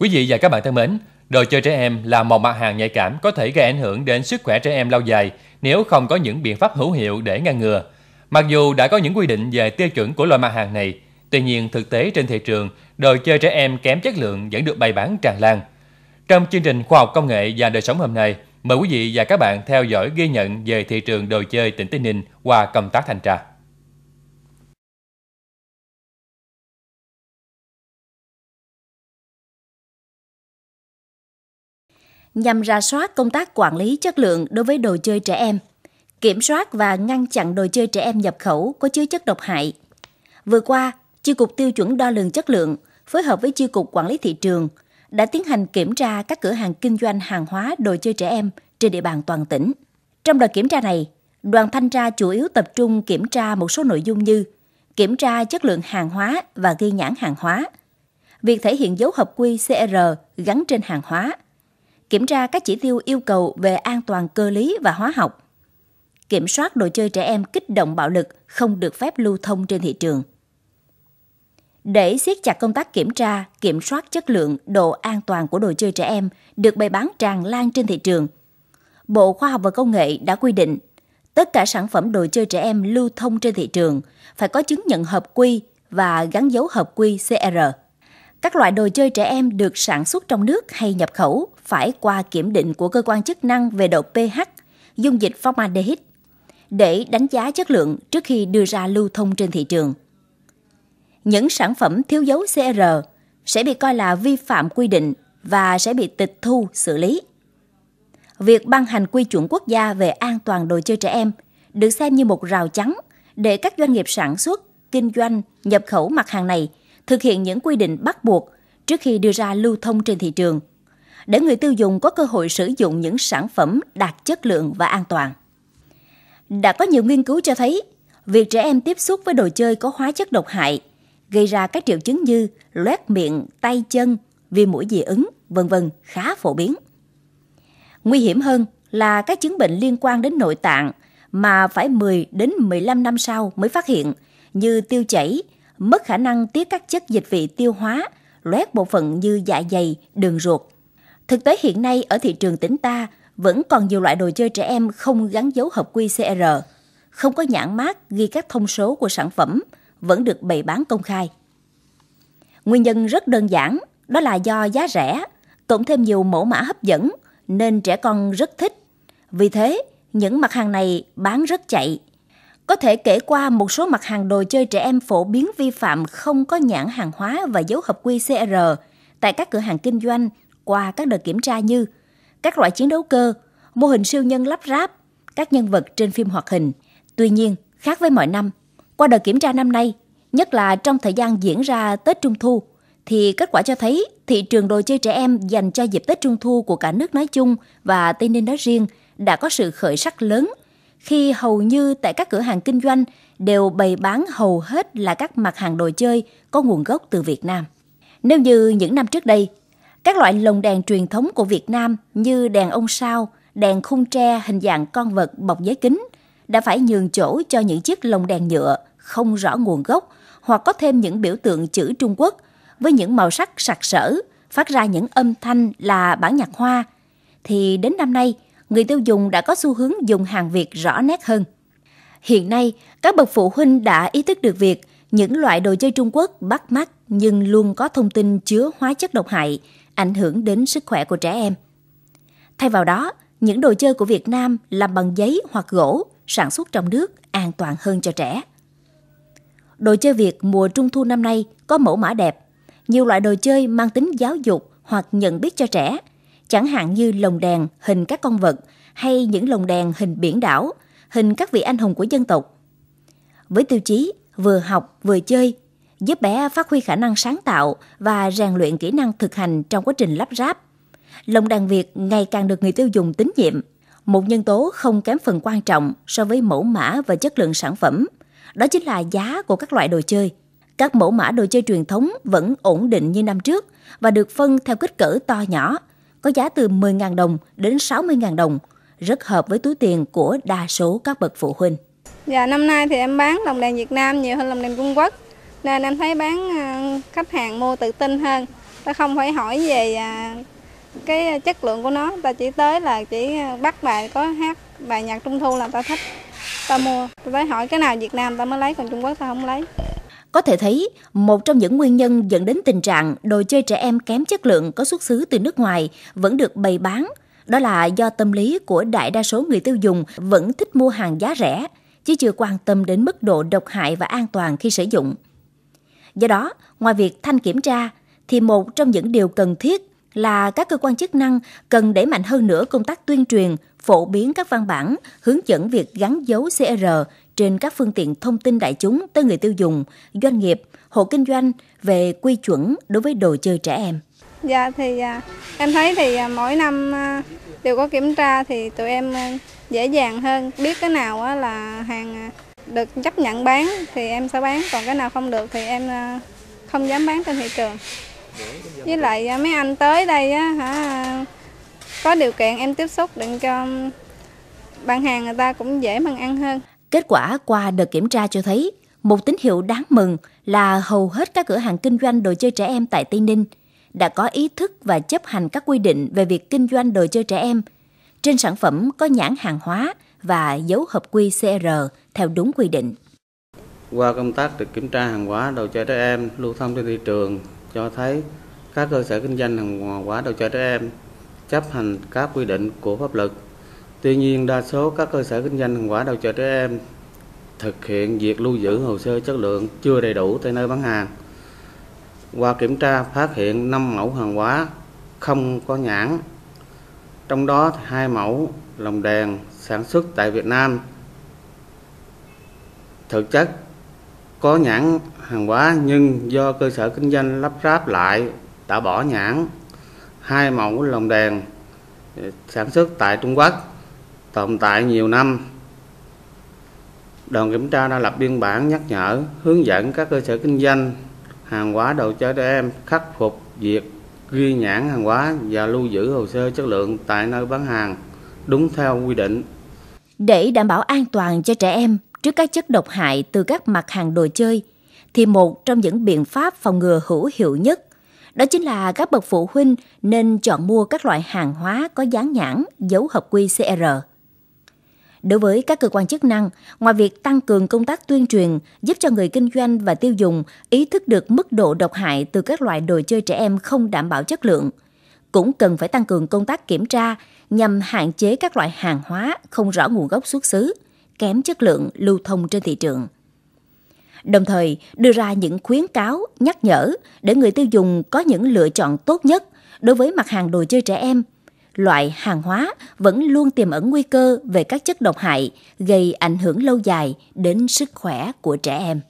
Quý vị và các bạn thân mến, đồ chơi trẻ em là một mặt hàng nhạy cảm có thể gây ảnh hưởng đến sức khỏe trẻ em lâu dài nếu không có những biện pháp hữu hiệu để ngăn ngừa. Mặc dù đã có những quy định về tiêu chuẩn của loại mặt hàng này, tuy nhiên thực tế trên thị trường, đồ chơi trẻ em kém chất lượng vẫn được bày bán tràn lan. Trong chương trình khoa học công nghệ và đời sống hôm nay, mời quý vị và các bạn theo dõi ghi nhận về thị trường đồ chơi tỉnh Tây Ninh qua công tác thanh tra. nhằm ra soát công tác quản lý chất lượng đối với đồ chơi trẻ em, kiểm soát và ngăn chặn đồ chơi trẻ em nhập khẩu có chứa chất độc hại. Vừa qua, Chi cục tiêu chuẩn đo lường chất lượng phối hợp với Chi cục quản lý thị trường đã tiến hành kiểm tra các cửa hàng kinh doanh hàng hóa đồ chơi trẻ em trên địa bàn toàn tỉnh. Trong đợt kiểm tra này, đoàn thanh tra chủ yếu tập trung kiểm tra một số nội dung như kiểm tra chất lượng hàng hóa và ghi nhãn hàng hóa, việc thể hiện dấu hợp quy CR gắn trên hàng hóa – kiểm tra các chỉ tiêu yêu cầu về an toàn cơ lý và hóa học, kiểm soát đồ chơi trẻ em kích động bạo lực không được phép lưu thông trên thị trường. Để siết chặt công tác kiểm tra, kiểm soát chất lượng, độ an toàn của đồ chơi trẻ em được bày bán tràn lan trên thị trường, Bộ Khoa học và Công nghệ đã quy định tất cả sản phẩm đồ chơi trẻ em lưu thông trên thị trường phải có chứng nhận hợp quy và gắn dấu hợp quy CR các loại đồ chơi trẻ em được sản xuất trong nước hay nhập khẩu phải qua kiểm định của cơ quan chức năng về độ pH, dung dịch formaldehyde để đánh giá chất lượng trước khi đưa ra lưu thông trên thị trường. Những sản phẩm thiếu dấu CR sẽ bị coi là vi phạm quy định và sẽ bị tịch thu xử lý. Việc ban hành quy chuẩn quốc gia về an toàn đồ chơi trẻ em được xem như một rào chắn để các doanh nghiệp sản xuất, kinh doanh, nhập khẩu mặt hàng này – thực hiện những quy định bắt buộc trước khi đưa ra lưu thông trên thị trường để người tiêu dùng có cơ hội sử dụng những sản phẩm đạt chất lượng và an toàn. Đã có nhiều nghiên cứu cho thấy, việc trẻ em tiếp xúc với đồ chơi có hóa chất độc hại gây ra các triệu chứng như loét miệng, tay chân, viêm mũi dị ứng, vân vân khá phổ biến. Nguy hiểm hơn là các chứng bệnh liên quan đến nội tạng mà phải 10 đến 15 năm sau mới phát hiện như tiêu chảy, mất khả năng tiết các chất dịch vị tiêu hóa, loét bộ phận như dạ dày, đường ruột. Thực tế hiện nay ở thị trường tỉnh ta vẫn còn nhiều loại đồ chơi trẻ em không gắn dấu hợp quy CR, không có nhãn mát ghi các thông số của sản phẩm, vẫn được bày bán công khai. Nguyên nhân rất đơn giản, đó là do giá rẻ, cộng thêm nhiều mẫu mã hấp dẫn nên trẻ con rất thích. Vì thế, những mặt hàng này bán rất chạy có thể kể qua một số mặt hàng đồ chơi trẻ em phổ biến vi phạm không có nhãn hàng hóa và dấu hợp quy CR tại các cửa hàng kinh doanh qua các đợt kiểm tra như các loại chiến đấu cơ, mô hình siêu nhân lắp ráp, các nhân vật trên phim hoạt hình. Tuy nhiên, khác với mọi năm, qua đợt kiểm tra năm nay, nhất là trong thời gian diễn ra Tết Trung Thu, thì kết quả cho thấy thị trường đồ chơi trẻ em dành cho dịp Tết Trung Thu của cả nước nói chung và Tây Ninh nói riêng đã có sự khởi sắc lớn khi hầu như tại các cửa hàng kinh doanh đều bày bán hầu hết là các mặt hàng đồ chơi có nguồn gốc từ Việt Nam. Nếu như những năm trước đây, các loại lồng đèn truyền thống của Việt Nam như đèn ông sao, đèn khung tre hình dạng con vật bọc giấy kính đã phải nhường chỗ cho những chiếc lồng đèn nhựa không rõ nguồn gốc hoặc có thêm những biểu tượng chữ Trung Quốc với những màu sắc sặc sỡ, phát ra những âm thanh là bản nhạc hoa. Thì đến năm nay, người tiêu dùng đã có xu hướng dùng hàng Việt rõ nét hơn. Hiện nay, các bậc phụ huynh đã ý thức được việc những loại đồ chơi Trung Quốc bắt mắt nhưng luôn có thông tin chứa hóa chất độc hại, ảnh hưởng đến sức khỏe của trẻ em. Thay vào đó, những đồ chơi của Việt Nam làm bằng giấy hoặc gỗ, sản xuất trong nước an toàn hơn cho trẻ. Đồ chơi Việt mùa trung thu năm nay có mẫu mã đẹp. Nhiều loại đồ chơi mang tính giáo dục hoặc nhận biết cho trẻ chẳng hạn như lồng đèn hình các con vật hay những lồng đèn hình biển đảo, hình các vị anh hùng của dân tộc. Với tiêu chí vừa học vừa chơi, giúp bé phát huy khả năng sáng tạo và rèn luyện kỹ năng thực hành trong quá trình lắp ráp. Lồng đèn Việt ngày càng được người tiêu dùng tín nhiệm, một nhân tố không kém phần quan trọng so với mẫu mã và chất lượng sản phẩm, đó chính là giá của các loại đồ chơi. Các mẫu mã đồ chơi truyền thống vẫn ổn định như năm trước và được phân theo kích cỡ to nhỏ, có giá từ 10.000 đồng đến 60.000 đồng, rất hợp với túi tiền của đa số các bậc phụ huynh. Dạ, năm nay thì em bán đồng đèn Việt Nam nhiều hơn đồng đèn Trung Quốc, nên em thấy bán ờ, khách hàng mua tự tin hơn. Ta không phải hỏi về à, cái chất lượng của nó, ta chỉ tới là chỉ bắt bài có hát bài nhạc trung thu là ta thích, ta mua. Ta tới hỏi cái nào Việt Nam ta mới lấy, còn Trung Quốc ta không lấy. Có thể thấy, một trong những nguyên nhân dẫn đến tình trạng đồ chơi trẻ em kém chất lượng có xuất xứ từ nước ngoài vẫn được bày bán, đó là do tâm lý của đại đa số người tiêu dùng vẫn thích mua hàng giá rẻ, chứ chưa quan tâm đến mức độ độc hại và an toàn khi sử dụng. Do đó, ngoài việc thanh kiểm tra, thì một trong những điều cần thiết là các cơ quan chức năng cần đẩy mạnh hơn nữa công tác tuyên truyền, phổ biến các văn bản hướng dẫn việc gắn dấu CR trên các phương tiện thông tin đại chúng tới người tiêu dùng, doanh nghiệp, hộ kinh doanh về quy chuẩn đối với đồ chơi trẻ em? Dạ thì à, em thấy thì à, mỗi năm à, đều có kiểm tra thì tụi em dễ dàng hơn biết cái nào là hàng được chấp nhận bán thì em sẽ bán còn cái nào không được thì em không dám bán trên thị trường với lại mấy anh tới đây hả có điều kiện em tiếp xúc đừng cho bạn hàng người ta cũng dễ bằng ăn hơn Kết quả qua đợt kiểm tra cho thấy một tín hiệu đáng mừng là hầu hết các cửa hàng kinh doanh đồ chơi trẻ em tại Tây Ninh đã có ý thức và chấp hành các quy định về việc kinh doanh đồ chơi trẻ em. Trên sản phẩm có nhãn hàng hóa và dấu hợp quy CR theo đúng quy định. Qua công tác được kiểm tra hàng hóa đồ chơi trẻ em lưu thông trên thị trường cho thấy các cơ sở kinh doanh hàng hóa đồ chơi trẻ em chấp hành các quy định của pháp luật Tuy nhiên, đa số các cơ sở kinh doanh hàng hóa đầu chợ trẻ em thực hiện việc lưu giữ hồ sơ chất lượng chưa đầy đủ tại nơi bán hàng. Qua kiểm tra phát hiện 5 mẫu hàng hóa không có nhãn. Trong đó hai mẫu lồng đèn sản xuất tại Việt Nam. Thực chất có nhãn hàng hóa nhưng do cơ sở kinh doanh lắp ráp lại đã bỏ nhãn. Hai mẫu lồng đèn eh, sản xuất tại Trung Quốc tồn tại nhiều năm đoàn kiểm tra đã lập biên bản nhắc nhở hướng dẫn các cơ sở kinh doanh hàng hóa đồ chơi trẻ em khắc phục việc ghi nhãn hàng hóa và lưu giữ hồ sơ chất lượng tại nơi bán hàng đúng theo quy định. Để đảm bảo an toàn cho trẻ em trước các chất độc hại từ các mặt hàng đồ chơi, thì một trong những biện pháp phòng ngừa hữu hiệu nhất đó chính là các bậc phụ huynh nên chọn mua các loại hàng hóa có dán nhãn, dấu hợp quy CR Đối với các cơ quan chức năng, ngoài việc tăng cường công tác tuyên truyền, giúp cho người kinh doanh và tiêu dùng ý thức được mức độ độc hại từ các loại đồ chơi trẻ em không đảm bảo chất lượng, cũng cần phải tăng cường công tác kiểm tra nhằm hạn chế các loại hàng hóa không rõ nguồn gốc xuất xứ, kém chất lượng lưu thông trên thị trường. Đồng thời, đưa ra những khuyến cáo, nhắc nhở để người tiêu dùng có những lựa chọn tốt nhất đối với mặt hàng đồ chơi trẻ em – loại hàng hóa vẫn luôn tiềm ẩn nguy cơ về các chất độc hại gây ảnh hưởng lâu dài đến sức khỏe của trẻ em.